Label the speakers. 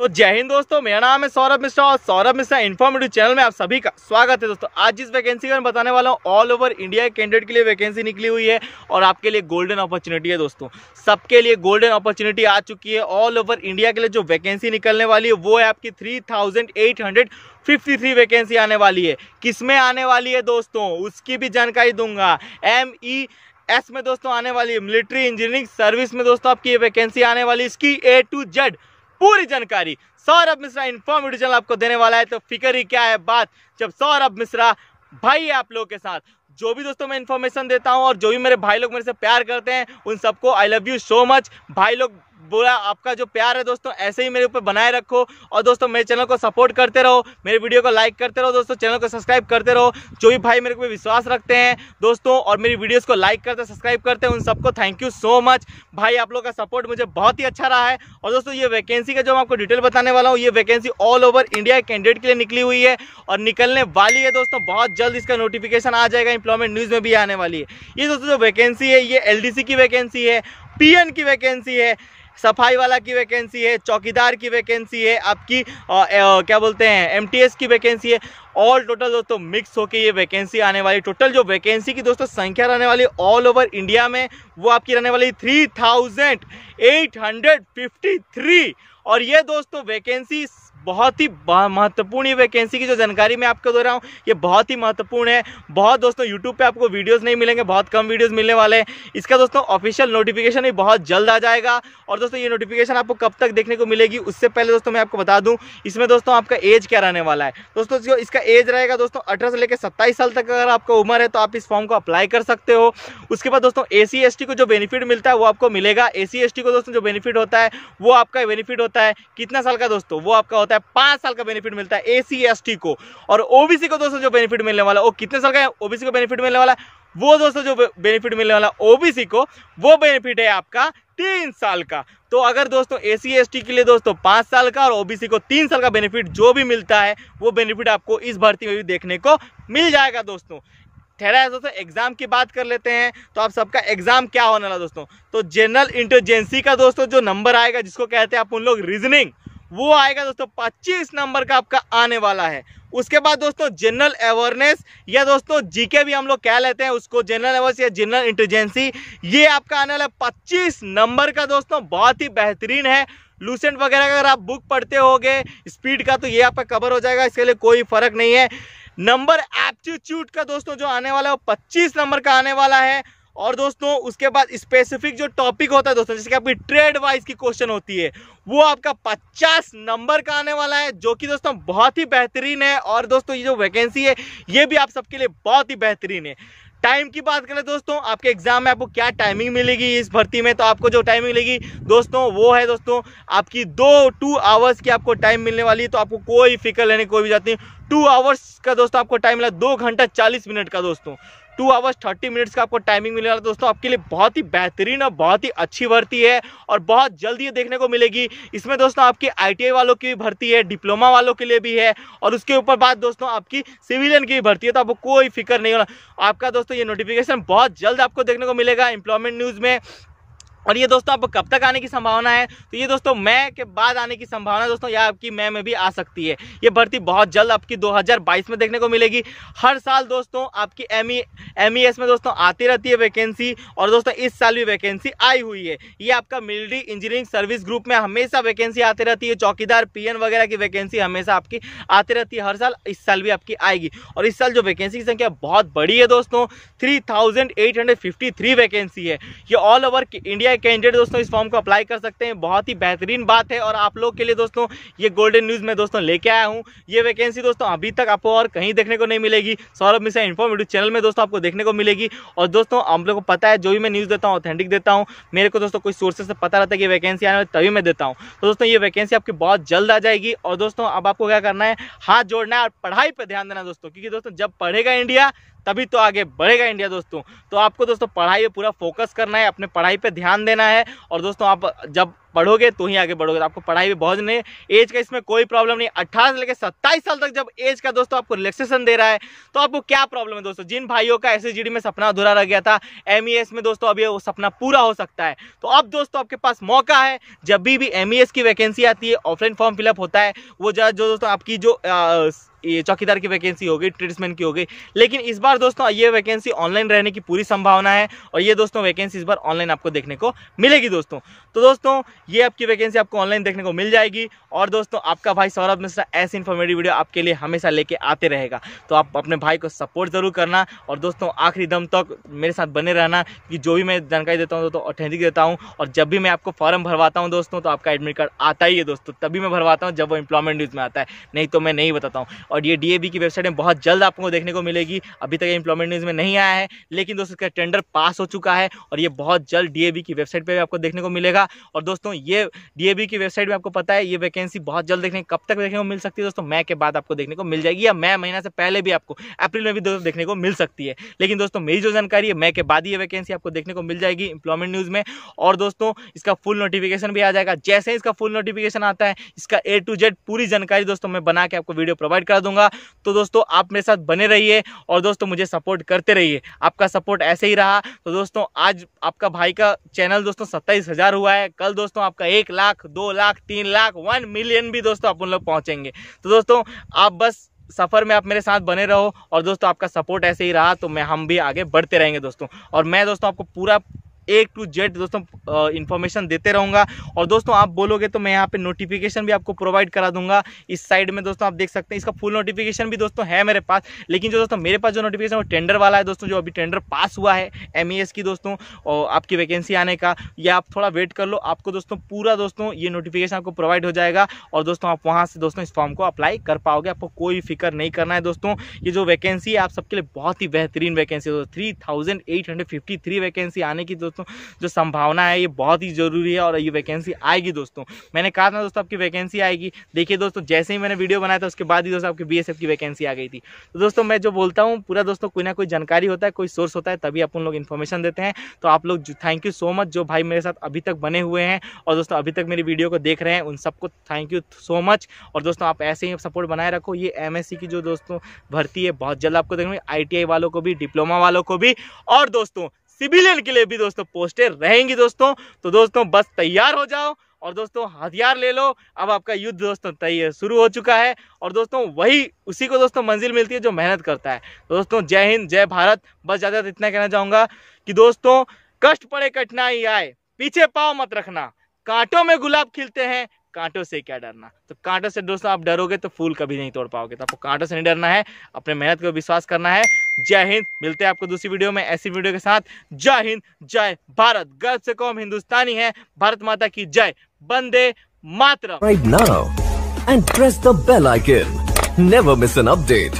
Speaker 1: तो जय हिंद दोस्तों मेरा नाम है सौरभ मिश्रा और सौरभ मिश्रा इन्फॉर्मेटिव चैनल में आप सभी का स्वागत है दोस्तों आज जिस वैकेंसी का मैं बताने वाला हूँ ऑल ओवर इंडिया के कैंडिडेट के लिए वैकेंसी निकली हुई है और आपके लिए गोल्डन अपॉर्चुनिटी है दोस्तों सबके लिए गोल्डन अपॉर्चुनिटी आ चुकी है ऑल ओवर इंडिया के लिए जो वैकेंसी निकलने वाली है वो है आपकी three thousand eight hundred fifty three vacancy आने वाली है किसमें आने वाली है दोस्तों उसकी भी जानकारी दूंगा एम ई एस में दोस्तों आने वाली है मिलिट्री इंजीनियरिंग सर्विस में दोस्तों आपकी ये वैकेंसी आने वाली इसकी ए टू जेड पूरी जानकारी सौरभ मिश्रा इन्फॉर्म चैनल आपको देने वाला है तो फिक्र ही क्या है बात जब सौरभ मिश्रा भाई है आप लोगों के साथ जो भी दोस्तों मैं इन्फॉर्मेशन देता हूं और जो भी मेरे भाई लोग मेरे से प्यार करते हैं उन सबको I love you so much भाई लोग बुरा आपका जो प्यार है दोस्तों ऐसे ही मेरे ऊपर बनाए रखो और दोस्तों मेरे चैनल को सपोर्ट करते रहो मेरे वीडियो को लाइक करते रहो दोस्तों चैनल को सब्सक्राइब करते रहो जो भी भाई मेरे को विश्वास रखते हैं दोस्तों और मेरी वीडियोज़ को लाइक करते सब्सक्राइब करते हैं उन सबको थैंक यू सो मच भाई आप लोग का सपोर्ट मुझे बहुत ही अच्छा रहा है और दोस्तों ये वैकेंसी का जो मैं आपको डिटेल बताने वाला हूँ ये vacancy all over India candidate के लिए निकली हुई है और निकलने वाली है दोस्तों बहुत जल्द इसका नोटिफिकेशन आ जाएगा इंप्लॉयमेंट न्यूज़ में भी आने वाली है ये दोस्तों जो वैकेंसी है ये एलडीसी की वैकेंसी है पीएन की वैकेंसी है सफाई वाला की वैकेंसी है चौकीदार की वैकेंसी है आपकी आ, आ, क्या बोलते हैं एमटीएस की वैकेंसी है ऑल टोटल दोस्तों मिक्स होके ये वैकेंसी आने वाली टोटल जो वैकेंसी की दोस्तों संख्या रहने वाली ऑल ओवर इंडिया में वो आपकी रहने वाली three thousand eight hundred fifty three और ये दोस्तों वैकेंसी बहुत ही महत्वपूर्ण वैकेंसी की जो जानकारी मैं आपको दे रहा हूँ ये बहुत ही महत्वपूर्ण है बहुत दोस्तों यूट्यूब पे आपको वीडियोस नहीं मिलेंगे बहुत कम वीडियोस मिलने वाले हैं इसका दोस्तों ऑफिशियल नोटिफिकेशन भी बहुत जल्द आ जाएगा और दोस्तों ये नोटिफिकेशन आपको कब तक देखने को मिलेगी उससे पहले दोस्तों मैं आपको बता दूँ इसमें दोस्तों आपका एज क्या रहने वाला है दोस्तों इसका एज रहेगा दोस्तों अठारह से लेकर सत्ताईस साल तक अगर आपका उम्र है तो आप इस फॉर्म को अप्लाई कर सकते हो उसके बाद दोस्तों ए सी को जो बेनिफिट मिलता है वो आपको मिलेगा ए सी को दोस्तों जो बेनिफिट होता है वो आपका बेनिफिट होता है कितना साल का दोस्तों वो आपका होता है पांच साल का बेनिफिट मिलता है एसीएसटी को और ओबीसी को दोस्तों जो बेनिफिट मिलने वाला है वो कितने साल का है ओबीसी को बेनिफिट मिलने वाला है वो दोस्तों जो बेनिफिट मिलने वाला ओबीसी को वो बेनिफिट है आपका तीन साल का तो अगर दोस्तों ए सी के लिए दोस्तों पांच साल का और ओबीसी को तीन साल का बेनिफिट जो भी मिलता है वो बेनिफिट आपको इस भर्ती में भी देखने को मिल जाएगा दोस्तों ठहरा है दोस्तों एग्जाम की बात कर लेते हैं तो आप सबका एग्जाम क्या होने वाला दोस्तों तो जनरल इंटेलिजेंसी का दोस्तों जो नंबर आएगा जिसको कहते हैं आप उन लोग रीजनिंग वो आएगा दोस्तों पच्चीस नंबर का आपका आने वाला है उसके बाद दोस्तों जनरल अवेयरनेस या दोस्तों जीके भी हम लोग कह लेते हैं उसको जनरल अवेयरनेस या जनरल इंटेलिजेंसी ये आपका आने वाला पच्चीस नंबर का दोस्तों बहुत ही बेहतरीन है लूसेंट वगैरह अगर आप बुक पढ़ते हो स्पीड का तो ये आपका कवर हो जाएगा इसके लिए कोई फर्क नहीं है नंबर एप्टीट्यूड का दोस्तों जो आने वाला है वो पच्चीस नंबर का आने वाला है और दोस्तों उसके बाद स्पेसिफिक जो टॉपिक होता है दोस्तों जैसे कि आपकी ट्रेड वाइज की क्वेश्चन होती है वो आपका 50 नंबर का आने वाला है जो कि दोस्तों बहुत ही बेहतरीन है और दोस्तों ये जो वैकेंसी है ये भी आप सबके लिए बहुत ही बेहतरीन है टाइम की बात करें दोस्तों आपके एग्जाम में आपको क्या टाइमिंग मिलेगी इस भर्ती में तो आपको जो टाइमिंग मिलेगी दोस्तों वो है दोस्तों आपकी दो टू आवर्स की आपको टाइम मिलने वाली है तो आपको कोई फिक्र लेने कोई भी जाती नहीं टू आवर्स का दोस्तों आपको टाइम मिला दो घंटा चालीस मिनट का दोस्तों टू आवर्स थर्टी मिनट्स का आपको टाइमिंग मिलने वाला दोस्तों आपके लिए बहुत ही बेहतरीन और बहुत ही अच्छी भर्ती है और बहुत जल्दी ये देखने को मिलेगी इसमें दोस्तों आपकी आई वालों की भी भर्ती है डिप्लोमा वालों के लिए भी है और उसके ऊपर बात दोस्तों आपकी सिविलियन की भी भर्ती है तो आपको कोई फिक्र नहीं होना आपका दोस्तों ये नोटिफिकेशन बहुत जल्द आपको देखने को मिलेगा एम्प्लॉयमेंट न्यूज़ में और ये दोस्तों आप कब तक आने की संभावना है तो ये दोस्तों मैं के बाद आने की संभावना दोस्तों या आपकी मैं में भी आ सकती है ये भर्ती बहुत जल्द आपकी 2022 में देखने को मिलेगी हर साल दोस्तों आपकी एम ई में दोस्तों आती रहती है वैकेंसी और दोस्तों इस साल भी वैकेंसी आई हुई है ये आपका मिलिट्री इंजीनियरिंग सर्विस ग्रुप में हमेशा वैकेंसी आती रहती है चौकीदार पी वगैरह की वैकेंसी हमेशा आपकी आती रहती है हर साल इस साल भी आपकी आएगी और इस साल जो वैकेंसी की संख्या बहुत बड़ी है दोस्तों थ्री वैकेंसी है ये ऑल ओवर इंडिया चाहे कैंडिडेट दोस्तों इस फॉर्म को अप्लाई कर सकते हैं बहुत ही बेहतरीन बात है और आप लोग के लिए दोस्तों ये गोल्डन न्यूज़ में दोस्तों लेके आया हूँ ये वैकेंसी दोस्तों अभी तक आपको और कहीं देखने को नहीं मिलेगी सौरभ मिश्रा इन्फॉर्म चैनल में दोस्तों आपको देखने को मिलेगी और दोस्तों आप लोग को पता है जो भी मैं न्यूज़ देता हूँ ऑथेंटिक देता हूँ मेरे को दोस्तों कोई सोर्सेस से पता रहता है कि वैकेंसी आने वाली तभी मैं देता हूँ तो दोस्तों ये वैकेंसी आपकी बहुत जल्द आ जाएगी और दोस्तों अब आपको क्या करना है हाथ जोड़ना है और पढ़ाई पर ध्यान देना दोस्तों क्योंकि दोस्तों जब पढ़ेगा इंडिया तभी तो आगे बढ़ेगा इंडिया दोस्तों तो आपको दोस्तों पढ़ाई पे पूरा फोकस करना है अपने पढ़ाई पे ध्यान देना है और दोस्तों आप जब पढ़ोगे तो ही आगे बढ़ोगे तो आपको पढ़ाई भी बहुत नहीं एज का इसमें कोई प्रॉब्लम नहीं अट्ठारह से लेकर सत्ताईस साल तक जब एज का दोस्तों आपको रिलेक्सेशन दे रहा है तो आपको क्या प्रॉब्लम है दोस्तों जिन भाइयों का एस में सपना अधूरा रह गया था एम e में दोस्तों अभी वो सपना पूरा हो सकता है तो अब दोस्तों आपके पास मौका है जब भी भी एम e की वैकेंसी आती है ऑफलाइन फॉर्म फिलअप होता है वो जो दोस्तों आपकी जो ये चौकीदार की वैकेंसी होगी ट्रेड्समैन की होगी लेकिन इस बार दोस्तों ये वैकेंसी ऑनलाइन रहने की पूरी संभावना है और ये दोस्तों वैकेंसी इस बार ऑनलाइन आपको देखने को मिलेगी दोस्तों तो दोस्तों ये आपकी वैकेंसी आपको ऑनलाइन देखने को मिल जाएगी और दोस्तों आपका भाई सौरभ मिश्रा ऐसी इन्फॉर्मेटिव वीडियो आपके लिए हमेशा लेके आते रहेगा तो आप अपने भाई को सपोर्ट ज़रूर करना और दोस्तों आखिरी दम तक मेरे साथ बने रहना कि जो भी मैं जानकारी देता हूँ दोस्तों ऑथेंटिक देता हूँ और जब भी मैं आपको फॉर्म भरवाता हूँ दोस्तों तो आपका एडमिट कार्ड आता ही है दोस्तों तभी मैं भरवाता हूँ जब वो इंप्लॉयमेंट न्यूज़ में आता है नहीं तो मैं नहीं बताता हूँ और ये डी की वेबसाइट में बहुत जल्द आपको देखने को मिलेगी अभी तक इंप्लॉयमेंट न्यूज़ में नहीं आया है लेकिन दोस्तों इसका टेंडर पास हो चुका है और ये बहुत जल्द डी की वेबसाइट पर आपको देखने को मिलेगा और दोस्तों ये डी की वेबसाइट में आपको पता है ये वैकेंसी बहुत जल्द देखने कब तक देखने को मिल सकती है दोस्तों मई के बाद आपको देखने को मिल जाएगी या मैं महीना से पहले भी आपको अप्रैल में भी दोस्तों देखने को मिल सकती है लेकिन दोस्तों मेरी जो जानकारी है मई के बाद ये वैकेंसी आपको देखने को मिल जाएगी इंप्लॉयमेंट न्यूज़ में और दोस्तों इसका फुल नोटिफिकेशन भी आ जाएगा जैसे इसका फुल नोटिफिकेशन आता है इसका ए टू जेड पूरी जानकारी दोस्तों मैं बना के आपको वीडियो प्रोवाइड कर करा दूंगा तो दोस्तों आप मेरे साथ बने रहिए और दोस्तों मुझे सपोर्ट करते रहिए आपका सपोर्ट ऐसे ही रहा तो दोस्तों आज आपका भाई का चैनल दोस्तों सत्ताईस हज़ार हुआ है कल दोस्तों आपका एक लाख दो लाख तीन लाख वन मिलियन भी दोस्तों आप उन लोग पहुंचेंगे तो दोस्तों आप बस सफ़र में आप मेरे साथ बने रहो और दोस्तों आपका सपोर्ट ऐसे ही रहा तो मैं हम भी आगे बढ़ते रहेंगे दोस्तों और मैं दोस्तों आपको पूरा ए टू जेड दोस्तों इन्फॉर्मेशन देते रहूँगा और दोस्तों आप बोलोगे तो मैं यहाँ पे नोटिफिकेशन भी आपको प्रोवाइड करा दूंगा इस साइड में दोस्तों आप देख सकते हैं इसका फुल नोटिफिकेशन भी दोस्तों है मेरे पास लेकिन जो दोस्तों मेरे पास जो नोटिफिकेशन वो टेंडर वाला है दोस्तों जो अभी टेंडर पास हुआ है एम की दोस्तों और आपकी वैकेंसी आने का या आप थोड़ा वेट कर लो आपको दोस्तों पूरा दोस्तों ये नोटिफिकेशन आपको प्रोवाइड हो जाएगा और दोस्तों आप वहाँ से दोस्तों इस फॉर्म को अप्लाई कर पाओगे आपको कोई फिक्र नहीं करना है दोस्तों ये जो वैकेंसी है आप सबके लिए बहुत ही बेहतरीन वैकेंसी है दोस्तों थ्री वैकेंसी आने की दोस्तों दोस्तों जो संभावना है ये बहुत ही ज़रूरी है और ये वैकेंसी आएगी दोस्तों मैंने कहा था दोस्तों आपकी वैकेंसी आएगी देखिए दोस्तों जैसे ही मैंने वीडियो बनाया था उसके बाद ही दोस्तों आपकी बी की वैकेंसी आ गई थी तो दोस्तों मैं जो बोलता हूँ पूरा दोस्तों कोई ना कोई जानकारी होता है कोई सोर्स होता है तभी आप उन लोग इन्फॉर्मेशन देते हैं तो आप लोग थैंक यू सो मच जो भाई मेरे साथ अभी तक बने हुए हैं और दोस्तों अभी तक मेरी वीडियो को देख रहे हैं उन सबको थैंक यू सो मच और दोस्तों आप ऐसे ही सपोर्ट बनाए रखो ये एमएससी की जो दोस्तों भर्ती है बहुत जल्द आपको देखेंगे आई वालों को भी डिप्लोमा वालों को भी और दोस्तों सिविलियन के लिए भी दोस्तों पोस्टें रहेंगी दोस्तों तो दोस्तों बस तैयार हो जाओ और दोस्तों हथियार ले लो अब आपका युद्ध दोस्तों तय शुरू हो चुका है और दोस्तों वही उसी को दोस्तों मंजिल मिलती है जो मेहनत करता है तो दोस्तों जय हिंद जय भारत बस ज़्यादा इतना कहना चाहूँगा कि दोस्तों कष्ट पड़े कठिनाई आए पीछे पाओ मत रखना कांटों में गुलाब खिलते हैं कांटों से क्या डरना तो कांटों से दोस्तों आप डरोगे तो फूल कभी नहीं तोड़ पाओगे तो आपको कांटों से नहीं डरना है अपने मेहनत को विश्वास करना है जय हिंद मिलते हैं आपको दूसरी वीडियो में ऐसी वीडियो के साथ जय हिंद जय भारत गर्व से कौम हिंदुस्तानी है भारत माता की जय बंदे मात्र right now and press an update